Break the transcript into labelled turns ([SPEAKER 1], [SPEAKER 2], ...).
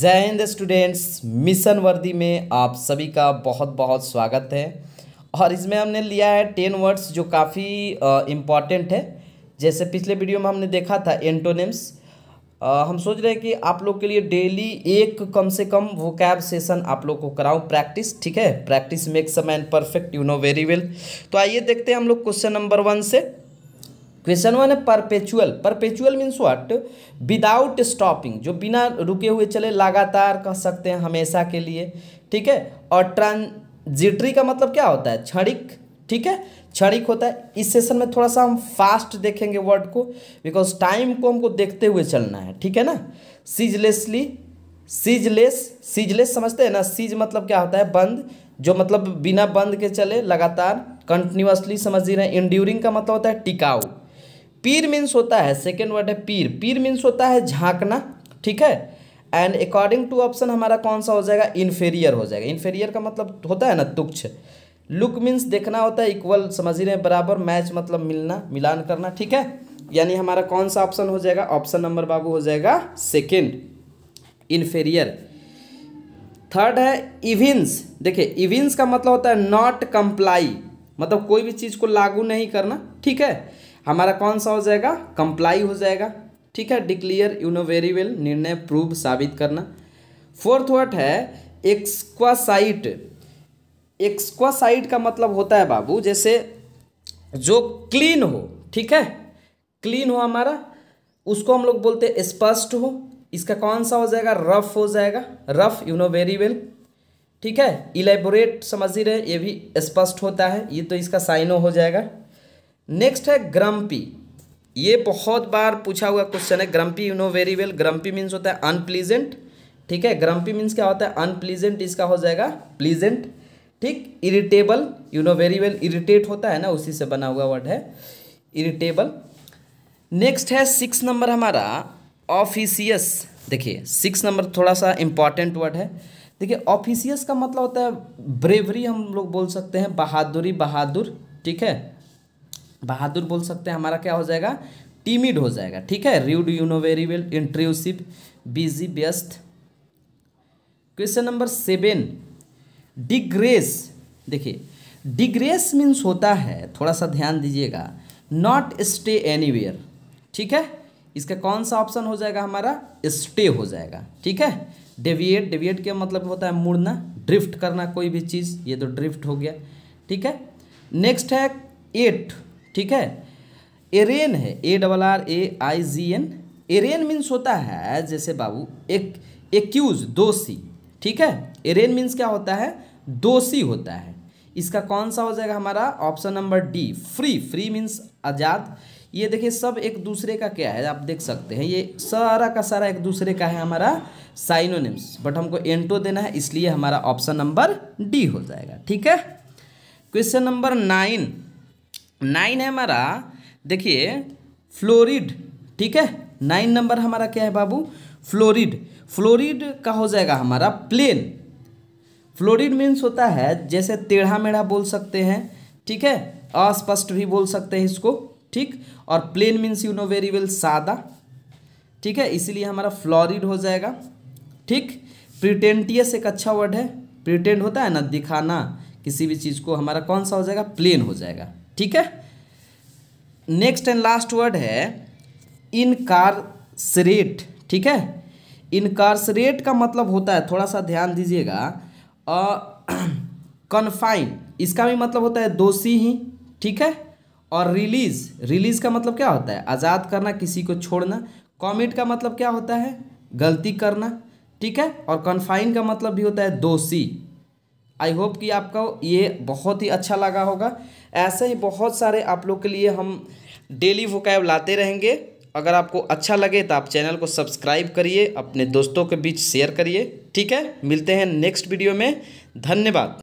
[SPEAKER 1] जय Hind students mission वर्दी में आप सभी का बहुत बहुत स्वागत है और इसमें हमने लिया है टेन वर्ड्स जो काफ़ी इम्पॉर्टेंट है जैसे पिछले वीडियो में हमने देखा था एंटोनिम्स हम सोच रहे हैं कि आप लोग के लिए डेली एक कम से कम वो कैब सेशन आप लोग को कराऊँ प्रैक्टिस ठीक है practice makes a man perfect you know very well तो आइए देखते हैं हम लोग क्वेश्चन नंबर वन से क्वेश्चन वन है perpetual perpetual means what without stopping जो बिना रुके हुए चले लगातार कह सकते हैं हमेशा के लिए ठीक है और ट्रांजिट्री का मतलब क्या होता है क्षणिक ठीक है क्षणिक होता है इस सेशन में थोड़ा सा हम फास्ट देखेंगे वर्ड को बिकॉज टाइम को हमको देखते हुए चलना है ठीक है ना सीजलेसली सीजलेस सीजलेस समझते हैं ना सीज मतलब क्या होता है बंद जो मतलब बिना बंद के चले लगातार कंटिन्यूसली समझ ही रहे हैं इंड्यूरिंग का मतलब होता है टिकाऊ पीर मीन्स होता है सेकेंड वर्ड है पीर पीर मीन्स होता है झांकना ठीक है एंड अकॉर्डिंग टू ऑप्शन हमारा कौन सा हो जाएगा इन्फेरियर हो जाएगा इन्फेरियर का मतलब होता है ना तुक्ष लुक मीन्स देखना होता है इक्वल समझ रहे हैं बराबर मैच मतलब मिलना मिलान करना ठीक है यानी हमारा कौन सा ऑप्शन हो जाएगा ऑप्शन नंबर बाबू हो जाएगा सेकेंड इन्फेरियर थर्ड है इविन्स देखिए इविन्स का मतलब होता है नॉट कंप्लाई मतलब कोई भी चीज़ को लागू नहीं करना ठीक है हमारा कौन सा हो जाएगा कंप्लाई हो जाएगा ठीक है declare you know very well निर्णय प्रूव साबित करना फोर्थ वर्ड है एक्सक्वासाइट एक्सक्वासाइट का मतलब होता है बाबू जैसे जो क्लीन हो ठीक है क्लीन हो हमारा उसको हम लोग बोलते हैं स्पष्ट हो इसका कौन सा हो जाएगा रफ हो जाएगा rough you know very well ठीक है इलेबोरेट समझ ही रहे ये भी स्पष्ट होता है ये तो इसका साइनो हो जाएगा नेक्स्ट है ग्रम्पी ये बहुत बार पूछा हुआ क्वेश्चन है grumpy you know very well grumpy means होता है अनप्लीजेंट ठीक है ग्रम्पी मीन्स क्या होता है अनप्लीजेंट इसका हो जाएगा प्लीजेंट ठीक irritable you know very well irritate होता है ना उसी से बना हुआ वर्ड है इरिटेबल नेक्स्ट है सिक्स नंबर हमारा ऑफिसियस देखिए सिक्स नंबर थोड़ा सा इंपॉर्टेंट वर्ड है देखिए ऑफिसियस का मतलब होता है ब्रेवरी हम लोग बोल सकते हैं बहादुरी बहादुर ठीक है बहादुर बोल सकते हैं हमारा क्या हो जाएगा टीमिड हो जाएगा ठीक है read you know very well intrusive busy व्यस्त क्वेश्चन नंबर सेवन डिग्रेस देखिए डिग्रेस मीन्स होता है थोड़ा सा ध्यान दीजिएगा नॉट स्टे एनीवेयर ठीक है इसका कौन सा ऑप्शन हो जाएगा हमारा स्टे हो जाएगा ठीक है डेविएट डेविएट के मतलब होता है मुड़ना ड्रिफ्ट करना कोई भी चीज़ ये तो ड्रिफ्ट हो गया ठीक है नेक्स्ट है एट ठीक है एरेन है A double R A I G N arraign means होता है जैसे बाबू एक एक्यूज दोषी ठीक है एरेन मीन्स क्या होता है दोषी होता है इसका कौन सा हो जाएगा हमारा option number D free free means आज़ाद ये देखिए सब एक दूसरे का क्या है आप देख सकते हैं ये सारा का सारा एक दूसरे का है हमारा साइनोनिम्स बट हमको एंटो देना है इसलिए हमारा ऑप्शन नंबर डी हो जाएगा ठीक है क्वेश्चन नंबर नाइन नाइन है हमारा देखिए फ्लोरिड ठीक है नाइन नंबर हमारा क्या है बाबू फ्लोरिड फ्लोरिड का हो जाएगा हमारा प्लेन फ्लोरिड मीन्स होता है जैसे टेढ़ा मेढ़ा बोल सकते हैं ठीक है अस्पष्ट भी बोल सकते हैं इसको ठीक और plain means you know very well सादा ठीक है इसीलिए हमारा फ्लोरिड हो जाएगा ठीक प्रिटेंटियस एक अच्छा वर्ड है प्रिटेंड होता है ना दिखाना किसी भी चीज़ को हमारा कौन सा हो जाएगा प्लेन हो जाएगा ठीक है नेक्स्ट एंड लास्ट वर्ड है इनकारसरेट ठीक है इनकारसरेट का मतलब होता है थोड़ा सा ध्यान दीजिएगा कन्फाइन इसका भी मतलब होता है दोषी ही ठीक है और रिलीज रिलीज का मतलब क्या होता है आज़ाद करना किसी को छोड़ना कॉमिट का मतलब क्या होता है गलती करना ठीक है और कन्फाइन का मतलब भी होता है दोषी आई होप कि आपका ये बहुत ही अच्छा लगा होगा ऐसे ही बहुत सारे आप लोग के लिए हम डेली वोकैब लाते रहेंगे अगर आपको अच्छा लगे तो आप चैनल को सब्सक्राइब करिए अपने दोस्तों के बीच शेयर करिए ठीक है मिलते हैं नेक्स्ट वीडियो में धन्यवाद